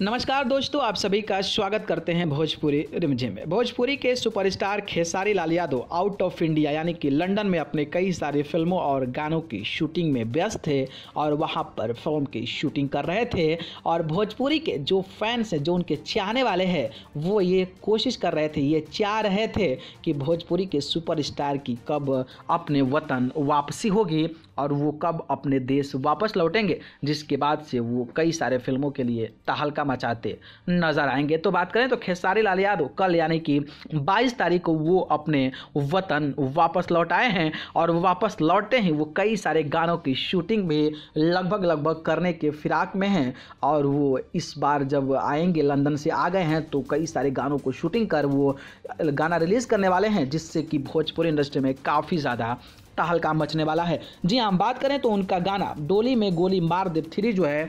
नमस्कार दोस्तों आप सभी का स्वागत करते हैं भोजपुरी रिमझिम में भोजपुरी के superstar Khesari Lal Yadav out of India यानी कि लंदन में अपने कई सारी फिल्मों और गानों की शूटिंग में व्यस्त थे और वहां पर फिल्म की शूटिंग कर रहे थे और भोजपुरी के जो फैंस हैं जो उनके चाहने वाले हैं वो ये कोशिश कर रहे थे ये चाह रहे थे कि भोजपुरी के सुपर की कब अपने वतन वापसी होगी और वो कब अपने देश वापस लौटेंगे जिसके बाद से वो कई सारे फिल्मों के लिए तहलका मचाते नजर आएंगे तो बात करें तो खेसारी लाल यादव कल यानी कि 22 तारीख को वो अपने वतन वापस लौट आए हैं और वापस लौटते ही वो कई सारे गानों की शूटिंग भी लगभग लगभग करने के फिराक में हैं और वो इस बार जब आएंगे लंदन से आ गए हैं तो कई सारे गानों को शूटिंग कर वो गाना रिलीज़ करने वाले हैं जिससे कि भोजपुरी इंडस्ट्री में काफ़ी ज़्यादा तहलका मचने वाला है जी हाँ बात करें तो उनका गाना डोली में गोली मार दे थ्री जो है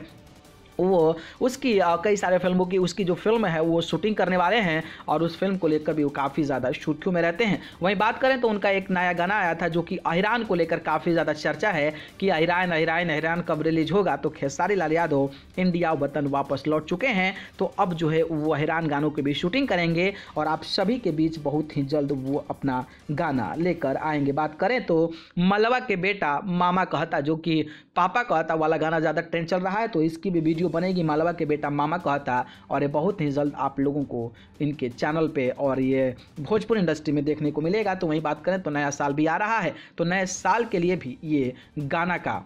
वो उसकी कई सारे फिल्मों की उसकी जो फिल्म है वो शूटिंग करने वाले हैं और उस फिल्म को लेकर भी वो काफ़ी ज़्यादा सुर्खियों में रहते हैं वहीं बात करें तो उनका एक नया गाना आया था जो कि अहिरान को लेकर काफ़ी ज़्यादा चर्चा है कि अहिरान अहिरान अहिरान कब रिलीज होगा तो खेसारी लाल यादव इंडिया वतन वापस लौट चुके हैं तो अब जो है वो अहिरान गानों की भी शूटिंग करेंगे और आप सभी के बीच बहुत ही जल्द वो अपना गाना लेकर आएंगे बात करें तो मलवा के बेटा मामा कहता जो कि पापा कहता वाला गाना ज़्यादा ट्रेंड चल रहा है तो इसकी भी वीडियो वीडियो बनेगी मालवा के बेटा मामा कहा था और ये बहुत ही जल्द आप लोगों को इनके चैनल पर और ये भोजपुर इंडस्ट्री में देखने को मिलेगा तो वहीं बात करें तो नया साल भी आ रहा है तो नए साल के लिए भी ये गाना का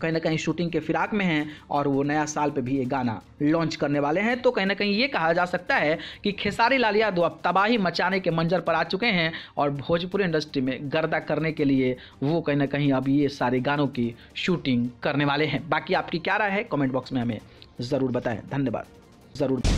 कहीं ना कहीं शूटिंग के फिराक में हैं और वो नया साल पे भी ये गाना लॉन्च करने वाले हैं तो कहीं ना कहीं ये कहा जा सकता है कि खेसारी लाल यादव अब तबाही मचाने के मंजर पर आ चुके हैं और भोजपुरी इंडस्ट्री में गर्दा करने के लिए वो कहीं ना कहीं अब ये सारे गानों की शूटिंग करने वाले हैं बाकी आपकी क्या राय है कॉमेंट बॉक्स में हमें ज़रूर बताएँ धन्यवाद ज़रूर